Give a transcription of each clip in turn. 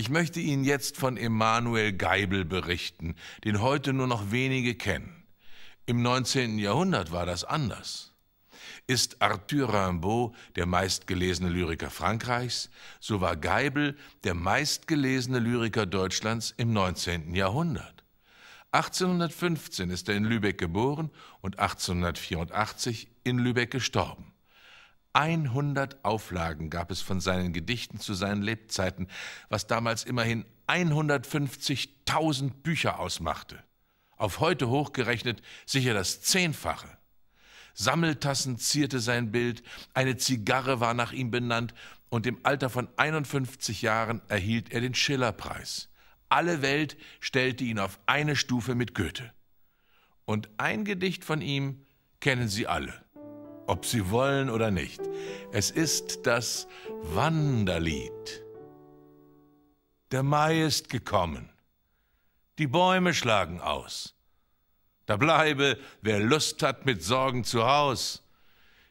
Ich möchte Ihnen jetzt von Emanuel Geibel berichten, den heute nur noch wenige kennen. Im 19. Jahrhundert war das anders. Ist Arthur Rimbaud der meistgelesene Lyriker Frankreichs, so war Geibel der meistgelesene Lyriker Deutschlands im 19. Jahrhundert. 1815 ist er in Lübeck geboren und 1884 in Lübeck gestorben. 100 Auflagen gab es von seinen Gedichten zu seinen Lebzeiten, was damals immerhin 150.000 Bücher ausmachte. Auf heute hochgerechnet sicher das Zehnfache. Sammeltassen zierte sein Bild, eine Zigarre war nach ihm benannt und im Alter von 51 Jahren erhielt er den Schillerpreis. Alle Welt stellte ihn auf eine Stufe mit Goethe. Und ein Gedicht von ihm kennen Sie alle ob sie wollen oder nicht. Es ist das Wanderlied. Der Mai ist gekommen. Die Bäume schlagen aus. Da bleibe, wer Lust hat, mit Sorgen zu Haus.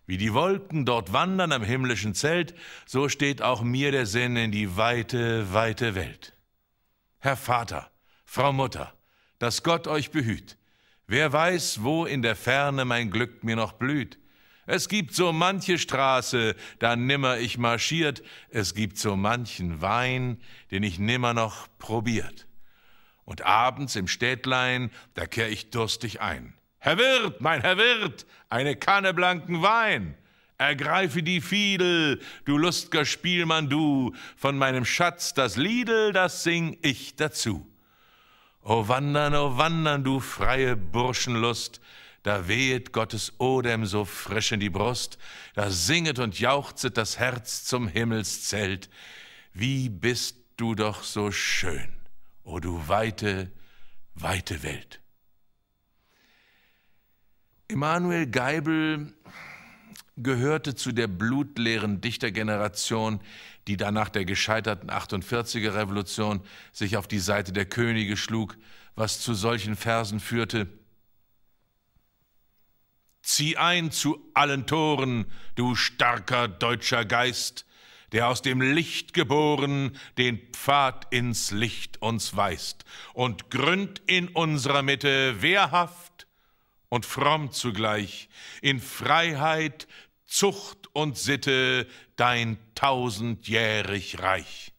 Wie die Wolken dort wandern am himmlischen Zelt, so steht auch mir der Sinn in die weite, weite Welt. Herr Vater, Frau Mutter, dass Gott euch behüt. Wer weiß, wo in der Ferne mein Glück mir noch blüht. Es gibt so manche Straße, da nimmer ich marschiert, es gibt so manchen Wein, den ich nimmer noch probiert. Und abends im Städtlein, da kehr ich durstig ein. Herr Wirt, mein Herr Wirt, eine Kanne blanken Wein. Ergreife die Fiedel, du lustger Spielmann, du, von meinem Schatz das Liedel, das sing ich dazu. O oh, wandern, o oh, wandern, du freie Burschenlust, da wehet Gottes Odem so frisch in die Brust, da singet und jauchzet das Herz zum Himmelszelt. Wie bist du doch so schön, o du weite, weite Welt. Emanuel Geibel gehörte zu der blutleeren Dichtergeneration, die danach der gescheiterten 48er Revolution sich auf die Seite der Könige schlug, was zu solchen Versen führte, Zieh ein zu allen Toren, du starker deutscher Geist, der aus dem Licht geboren den Pfad ins Licht uns weist und gründ in unserer Mitte wehrhaft und fromm zugleich in Freiheit, Zucht und Sitte dein tausendjährig Reich.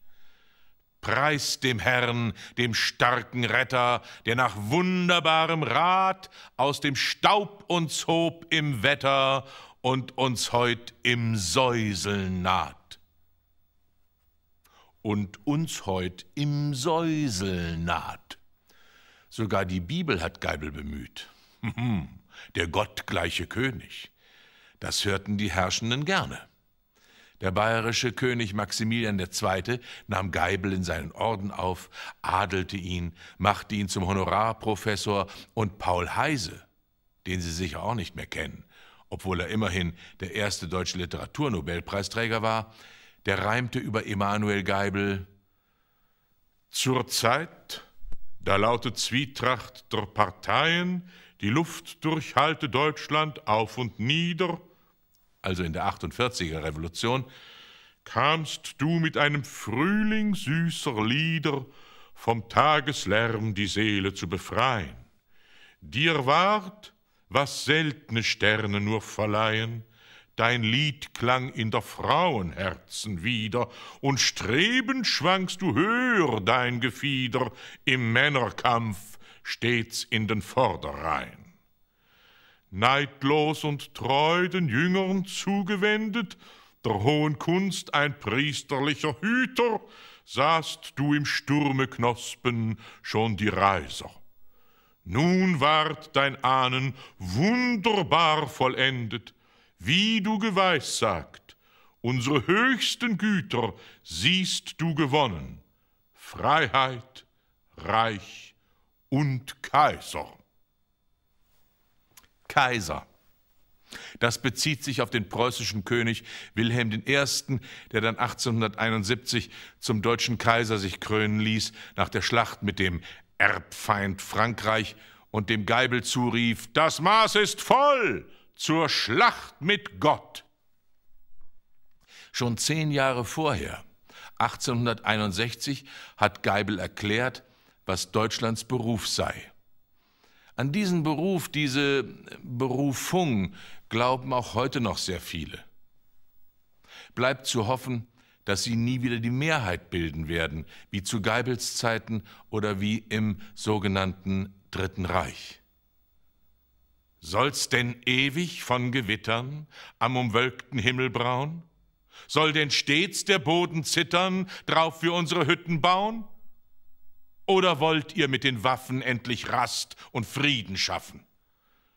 Preist dem Herrn, dem starken Retter, der nach wunderbarem Rat aus dem Staub uns hob im Wetter und uns heut im Säuseln naht. Und uns heut im Säuseln naht. Sogar die Bibel hat Geibel bemüht. Der gottgleiche König. Das hörten die Herrschenden gerne. Der bayerische König Maximilian II. nahm Geibel in seinen Orden auf, adelte ihn, machte ihn zum Honorarprofessor und Paul Heise, den Sie sicher auch nicht mehr kennen, obwohl er immerhin der erste deutsche Literaturnobelpreisträger war, der reimte über Emanuel Geibel Zur Zeit, da lautet Zwietracht der Parteien, die Luft durchhalte Deutschland auf und nieder, also in der 48er Revolution, kamst du mit einem Frühling süßer Lieder vom Tageslärm die Seele zu befreien. Dir ward, was seltne Sterne nur verleihen, dein Lied klang in der Frauenherzen wieder, und strebend schwangst du höher dein Gefieder im Männerkampf stets in den Vorderrhein neidlos und treu den Jüngern zugewendet, der hohen Kunst ein priesterlicher Hüter, sahst du im Sturme Knospen schon die Reiser. Nun ward dein Ahnen wunderbar vollendet, wie du geweissagt, unsere höchsten Güter siehst du gewonnen, Freiheit, Reich und Kaiser. Kaiser. Das bezieht sich auf den preußischen König Wilhelm I., der dann 1871 zum deutschen Kaiser sich krönen ließ, nach der Schlacht mit dem Erbfeind Frankreich und dem Geibel zurief, das Maß ist voll zur Schlacht mit Gott. Schon zehn Jahre vorher, 1861, hat Geibel erklärt, was Deutschlands Beruf sei. An diesen Beruf, diese Berufung glauben auch heute noch sehr viele. Bleibt zu hoffen, dass sie nie wieder die Mehrheit bilden werden, wie zu Geibels Zeiten oder wie im sogenannten Dritten Reich. Soll's denn ewig von Gewittern am umwölkten Himmel braun? Soll denn stets der Boden zittern, drauf wir unsere Hütten bauen? Oder wollt ihr mit den Waffen endlich Rast und Frieden schaffen?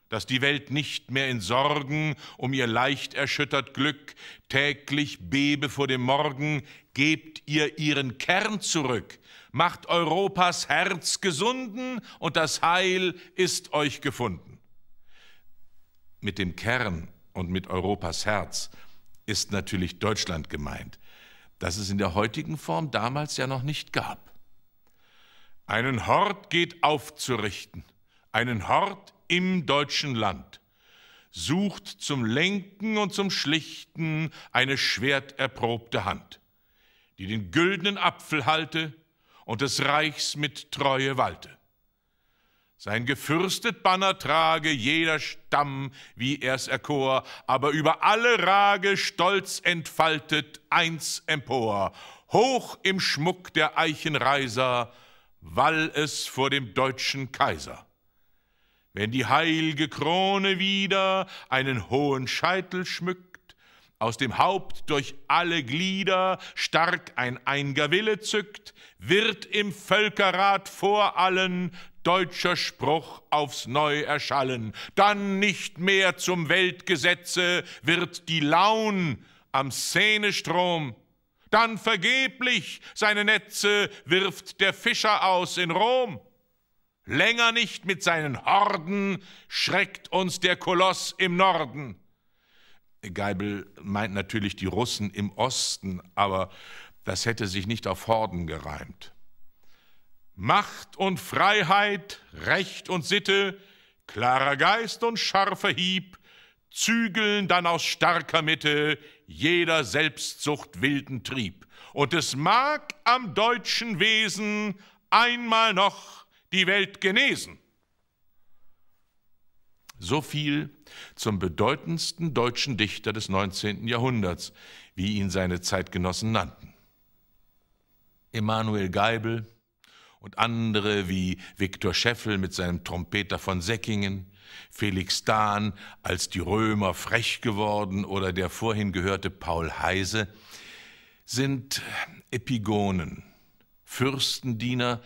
Dass die Welt nicht mehr in Sorgen um ihr leicht erschüttert Glück täglich bebe vor dem Morgen, gebt ihr ihren Kern zurück, macht Europas Herz gesunden und das Heil ist euch gefunden. Mit dem Kern und mit Europas Herz ist natürlich Deutschland gemeint, das es in der heutigen Form damals ja noch nicht gab. Einen Hort geht aufzurichten, einen Hort im deutschen Land. Sucht zum Lenken und zum Schlichten eine schwerterprobte Hand, die den güldenen Apfel halte und des Reichs mit Treue walte. Sein gefürstet Banner trage jeder Stamm, wie er's erkor, aber über alle Rage stolz entfaltet eins empor, hoch im Schmuck der Eichenreiser, wall es vor dem deutschen Kaiser. Wenn die heilge Krone wieder einen hohen Scheitel schmückt, aus dem Haupt durch alle Glieder stark ein ein'ger Wille zückt, wird im Völkerrat vor allen deutscher Spruch aufs Neu erschallen. Dann nicht mehr zum Weltgesetze wird die Laun am Szenestrom dann vergeblich seine Netze wirft der Fischer aus in Rom. Länger nicht mit seinen Horden schreckt uns der Koloss im Norden. Geibel meint natürlich die Russen im Osten, aber das hätte sich nicht auf Horden gereimt. Macht und Freiheit, Recht und Sitte, klarer Geist und scharfer Hieb, zügeln dann aus starker Mitte jeder Selbstsucht wilden Trieb. Und es mag am deutschen Wesen einmal noch die Welt genesen. So viel zum bedeutendsten deutschen Dichter des 19. Jahrhunderts, wie ihn seine Zeitgenossen nannten. Emanuel Geibel, und andere wie Viktor Scheffel mit seinem Trompeter von Säckingen, Felix Dahn als die Römer frech geworden oder der vorhin gehörte Paul Heise, sind Epigonen, Fürstendiener,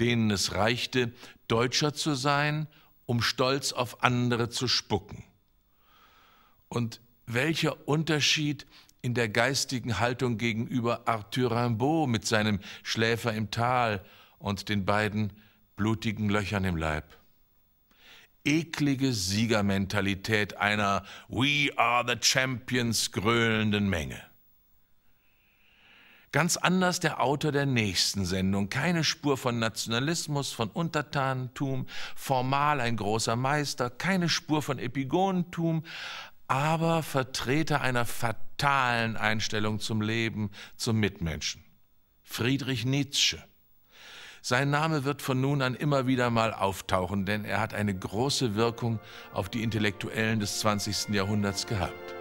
denen es reichte, Deutscher zu sein, um stolz auf andere zu spucken. Und welcher Unterschied in der geistigen Haltung gegenüber Arthur Rimbaud mit seinem Schläfer im Tal und den beiden blutigen Löchern im Leib. Eklige Siegermentalität einer We are the Champions gröhlenden Menge. Ganz anders der Autor der nächsten Sendung. Keine Spur von Nationalismus, von Untertanentum, formal ein großer Meister, keine Spur von Epigonentum, aber Vertreter einer fatalen Einstellung zum Leben, zum Mitmenschen. Friedrich Nietzsche. Sein Name wird von nun an immer wieder mal auftauchen, denn er hat eine große Wirkung auf die Intellektuellen des 20. Jahrhunderts gehabt.